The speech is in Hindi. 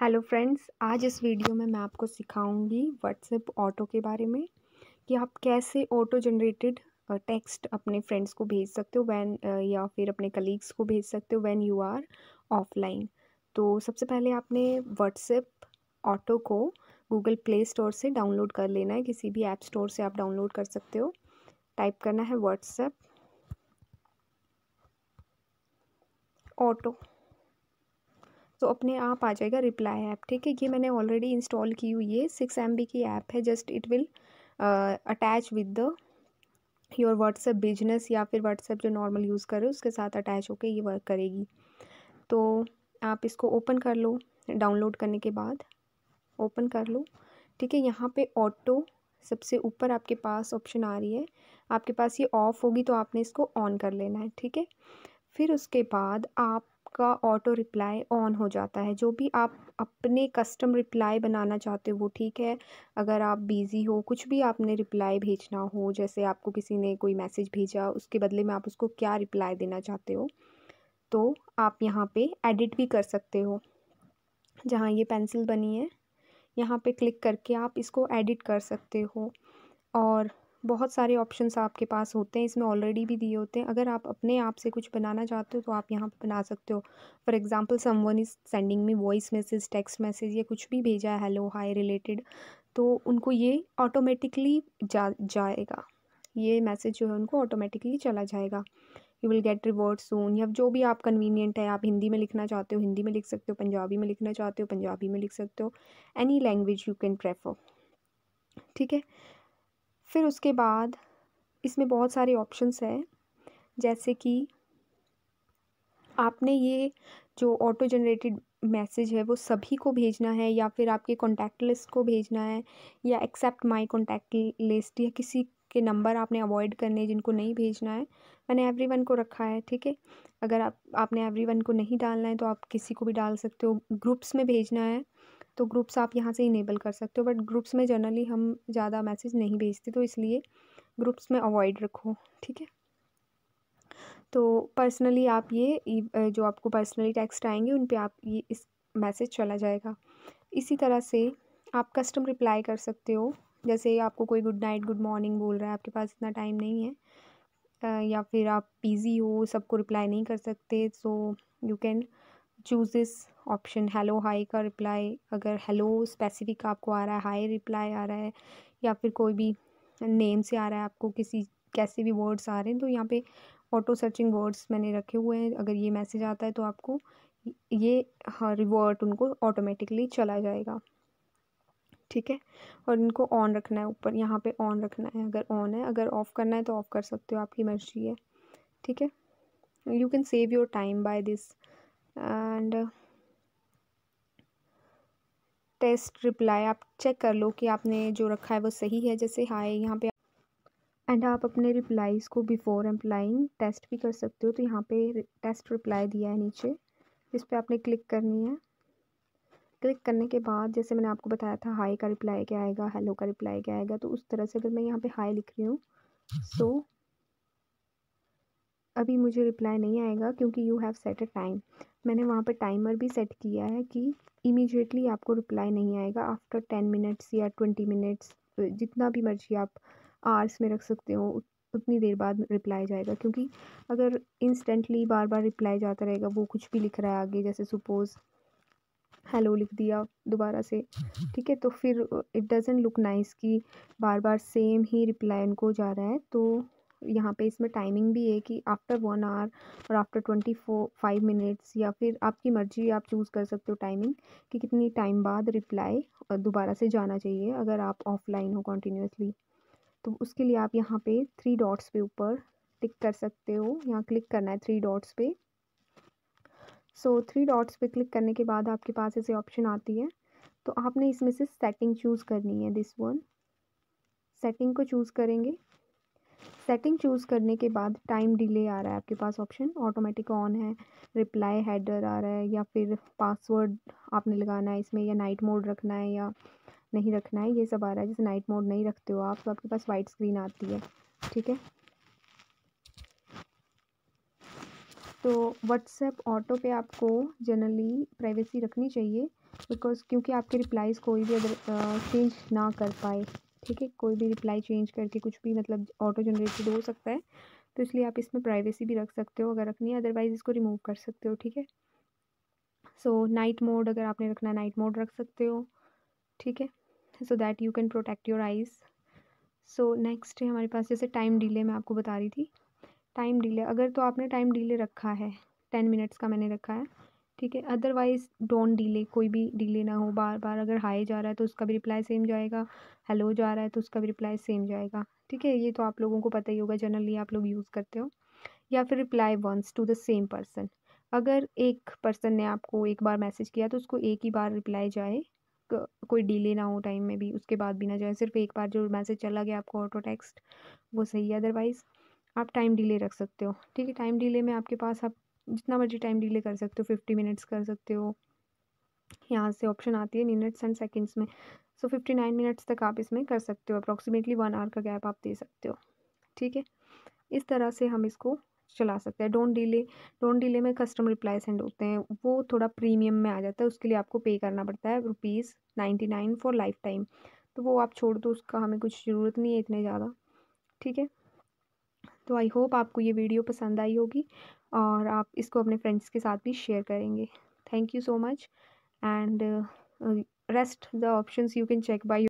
हेलो फ्रेंड्स आज इस वीडियो में मैं आपको सिखाऊंगी व्हाट्सएप ऑटो के बारे में कि आप कैसे ऑटो जनरेटेड टेक्स्ट अपने फ्रेंड्स को भेज सकते हो वैन या फिर अपने कलीग्स को भेज सकते हो वैन यू आर ऑफलाइन तो सबसे पहले आपने व्हाट्सएप ऑटो को गूगल प्ले स्टोर से डाउनलोड कर लेना है किसी भी ऐप स्टोर से आप डाउनलोड कर सकते हो टाइप करना है व्हाट्सएप ऑटो तो अपने आप आ जाएगा रिप्लाई ऐप ठीक है ये मैंने ऑलरेडी इंस्टॉल की हुई है सिक्स एम की ऐप है just it will attach with the your WhatsApp business या फिर व्हाट्सएप जो नॉर्मल यूज़ कर रहे हो उसके साथ अटैच होकर ये वर्क करेगी तो आप इसको ओपन कर लो डाउनलोड करने के बाद ओपन कर लो ठीक है यहाँ पे ऑटो सबसे ऊपर आपके पास ऑप्शन आ रही है आपके पास ये ऑफ़ होगी तो आपने इसको ऑन कर लेना है ठीक है फिर उसके बाद आप आपका ऑटो रिप्लाई ऑन हो जाता है जो भी आप अपने कस्टम रिप्लाई बनाना चाहते हो वो ठीक है अगर आप बिज़ी हो कुछ भी आपने रिप्लाई भेजना हो जैसे आपको किसी ने कोई मैसेज भेजा उसके बदले में आप उसको क्या रिप्लाई देना चाहते हो तो आप यहाँ पे एडिट भी कर सकते हो जहाँ ये पेंसिल बनी है यहाँ पे क्लिक करके आप इसको एडिट कर सकते हो और बहुत सारे ऑप्शंस आपके पास होते हैं इसमें ऑलरेडी भी दिए होते हैं अगर आप अपने आप से कुछ बनाना चाहते हो तो आप यहाँ पर बना सकते हो for example someone is sending me voice message text message या कुछ भी भेजा है हेलो हाई रिलेटेड तो उनको ये ऑटोमेटिकली जा जाएगा ये मैसेज जो है उनको ऑटोमेटिकली चला जाएगा you will get reward soon या जो भी आप कन्वीनियंट है आप हिंदी में लिखना चाहते हो हिंदी में लिख सकते हो पंजाबी में लिखना चाहते हो पंजाबी में लिख सकते हो any language you can prefer ठीक है फिर उसके बाद इसमें बहुत सारे ऑप्शंस हैं जैसे कि आपने ये जो ऑटो जनरेटेड मैसेज है वो सभी को भेजना है या फिर आपके कॉन्टैक्ट लिस्ट को भेजना है या एक्सेप्ट माय कॉन्टैक्ट लिस्ट या किसी के नंबर आपने अवॉइड करने जिनको नहीं भेजना है मैंने एवरीवन को रखा है ठीक है अगर आप आपने एवरीवन को नहीं डालना है तो आप किसी को भी डाल सकते हो ग्रुप्स में भेजना है तो ग्रुप्स आप यहाँ से इनेबल कर सकते हो बट ग्रुप्स में जनरली हम ज़्यादा मैसेज नहीं भेजते तो इसलिए ग्रुप्स में अवॉइड रखो ठीक है तो पर्सनली आप ये जो आपको पर्सनली टेक्स्ट आएंगे उन पर आप ये इस मैसेज चला जाएगा इसी तरह से आप कस्टम रिप्लाई कर सकते हो जैसे आपको कोई गुड नाइट गुड मॉर्निंग बोल रहा है आपके पास इतना टाइम नहीं है या फिर आप बिज़ी हो सबको रिप्लाई नहीं कर सकते so you can choose this option hello hi का रिप्लाई अगर हेलो स्पेसिफिक आपको आ रहा है हाई रिप्लाई आ रहा है या फिर कोई भी नेम से आ रहा है आपको किसी कैसे भी वर्ड्स आ रहे हैं तो यहाँ पे ऑटो सर्चिंग वर्ड्स मैंने रखे हुए हैं अगर ये मैसेज आता है तो आपको ये हाँ रिवर्ट उनको ऑटोमेटिकली चला जाएगा ठीक है और इनको ऑन रखना है ऊपर यहाँ पे ऑन रखना है अगर ऑन है अगर ऑफ़ करना है तो ऑफ़ कर सकते हो आपकी मर्जी है ठीक है you can save your time by this and test reply आप चेक कर लो कि आपने जो रखा है वो सही है जैसे हाय यहाँ पे एंड आप अपने रिप्लाईज़ को बिफ़ोर एम्प्लाइंग टेस्ट भी कर सकते हो तो यहाँ पे टेस्ट रिप्लाई दिया है नीचे इस पर आपने क्लिक करनी है क्लिक करने के बाद जैसे मैंने आपको बताया था हाई का रिप्लाई क्या आएगा हेलो का रिप्लाई क्या आएगा तो उस तरह से अगर मैं यहाँ पे हाई लिख रही हूँ सो so, अभी मुझे रिप्लाई नहीं आएगा क्योंकि you have set a time मैंने वहाँ पर टाइमर भी सेट किया है कि इमीजिएटली आपको रिप्लाई नहीं आएगा आफ्टर टेन मिनट्स या ट्वेंटी मिनट्स जितना भी मर्जी आप आर्स में रख सकते हो उतनी देर बाद रिप्लाई जाएगा क्योंकि अगर इंस्टेंटली बार बार रिप्लाई जाता रहेगा वो कुछ भी लिख रहा है आगे जैसे सपोज़ हेलो लिख दिया दोबारा से ठीक है तो फिर इट डजेंट लुक नाइस कि बार बार सेम ही रिप्लाई उनको जा रहा है तो यहाँ पे इसमें टाइमिंग भी है कि आफ्टर वन आवर और after twenty four five minutes या फिर आपकी मर्ज़ी आप चूज़ कर सकते हो टाइमिंग कि कितनी टाइम बाद रिप्लाई दोबारा से जाना चाहिए अगर आप ऑफलाइन हो कंटिन्यूसली तो उसके लिए आप यहाँ पे थ्री डॉट्स पे ऊपर टिक कर सकते हो यहाँ क्लिक करना है थ्री डॉट्स पे सो थ्री डॉट्स पे क्लिक करने के बाद आपके पास ऐसे ऑप्शन आती है तो आपने इसमें से सेटिंग चूज़ करनी है दिस वन सेटिंग को चूज़ करेंगे सेटिंग चूज़ करने के बाद टाइम डिले आ रहा है आपके पास ऑप्शन ऑटोमेटिक ऑन है रिप्लाई हेडर आ रहा है या फिर पासवर्ड आपने लगाना है इसमें या नाइट मोड रखना है या नहीं रखना है ये सब आ रहा है जैसे नाइट मोड नहीं रखते हो आप तो आपके पास वाइट स्क्रीन आती है ठीक है तो व्हाट्सएप ऑटो पे आपको जनरली प्राइवेसी रखनी चाहिए बिकॉज क्योंकि आपके रिप्लाइज़ कोई भी अगर चेंज ना कर पाए ठीक है कोई भी रिप्लाई चेंज करके कुछ भी मतलब ऑटो जनरेटेड तो हो सकता है तो इसलिए आप इसमें प्राइवेसी भी रख सकते हो अगर रखनी है अदरवाइज़ इसको रिमूव कर सकते हो ठीक है सो नाइट मोड अगर आपने रखना नाइट मोड रख सकते हो ठीक है so that you can protect your eyes so next है हमारे पास जैसे टाइम डीले मैं आपको बता रही थी टाइम डीले अगर तो आपने टाइम डीले रखा है टेन मिनट्स का मैंने रखा है ठीक है अदरवाइज़ डोंट डिले कोई भी डिले ना हो बार बार अगर हाई जा रहा है तो उसका भी रिप्लाई सेम जाएगा हेलो जा रहा है तो उसका भी रिप्लाई सेम जाएगा ठीक है ये तो आप लोगों को पता ही होगा जनरली आप लोग यूज़ करते हो या फिर reply once to the same person अगर एक पर्सन ने आपको एक बार मैसेज किया तो उसको एक ही बार रिप्लाई जाए कोई डिले ना हो टाइम में भी उसके बाद भी ना जाए सिर्फ एक बार जो मैसेज चला गया आपको ऑटो टेक्स्ट वो सही है अदरवाइज़ आप टाइम डिले रख सकते हो ठीक है टाइम डिले में आपके पास आप जितना मर्जी टाइम डिले कर सकते हो फिफ्टी मिनट्स कर सकते हो यहाँ से ऑप्शन आती है मिनट्स एंड सेकेंड्स में सो फिफ्टी नाइन मिनट्स तक आप इसमें कर सकते हो अप्रॉक्सीमेटली वन आवर का गैप आप दे सकते हो ठीक है इस तरह से हम इसको चला सकते हैं डोंट डिले डोंट डिले में कस्टम रिप्लाई सेंड होते हैं वो थोड़ा प्रीमियम में आ जाता है उसके लिए आपको पे करना पड़ता है rupees ninety nine for lifetime तो वो आप छोड़ दो उसका हमें कुछ ज़रूरत नहीं है इतने ज़्यादा ठीक है तो आई होप आपको ये वीडियो पसंद आई होगी और आप इसको अपने फ्रेंड्स के साथ भी शेयर करेंगे thank you so much and rest the options you can check bye